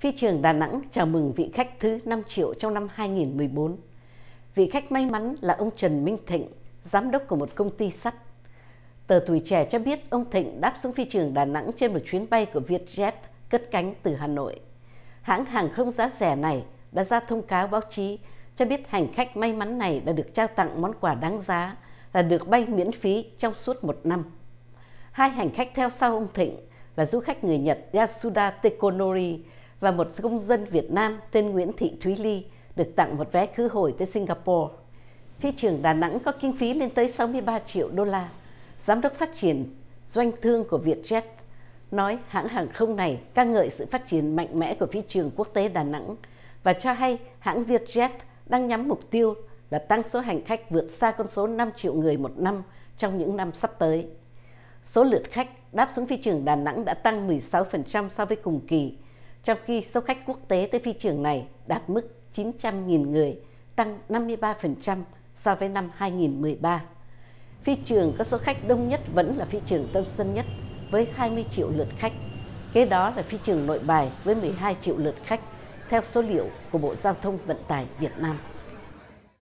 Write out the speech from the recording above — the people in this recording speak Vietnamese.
Phi trường Đà Nẵng chào mừng vị khách thứ 5 triệu trong năm 2014. Vị khách may mắn là ông Trần Minh Thịnh, giám đốc của một công ty sắt. Tờ Tuổi Trẻ cho biết ông Thịnh đáp xuống phi trường Đà Nẵng trên một chuyến bay của Vietjet cất cánh từ Hà Nội. Hãng hàng không giá rẻ này đã ra thông cáo báo chí cho biết hành khách may mắn này đã được trao tặng món quà đáng giá là được bay miễn phí trong suốt một năm. Hai hành khách theo sau ông Thịnh là du khách người Nhật Yasuda Tekonori và một công dân Việt Nam tên Nguyễn Thị Thúy Ly được tặng một vé khứ hồi tới Singapore. Phi trường Đà Nẵng có kinh phí lên tới 63 triệu đô la. Giám đốc phát triển doanh thương của Vietjet nói hãng hàng không này ca ngợi sự phát triển mạnh mẽ của phi trường quốc tế Đà Nẵng và cho hay hãng Vietjet đang nhắm mục tiêu là tăng số hành khách vượt xa con số 5 triệu người một năm trong những năm sắp tới. Số lượt khách đáp xuống phi trường Đà Nẵng đã tăng 16% so với cùng kỳ trong khi số khách quốc tế tới phi trường này đạt mức 900.000 người, tăng 53% so với năm 2013. Phi trường có số khách đông nhất vẫn là phi trường Tân Sơn Nhất với 20 triệu lượt khách. Kế đó là phi trường Nội Bài với 12 triệu lượt khách theo số liệu của Bộ Giao thông Vận tải Việt Nam.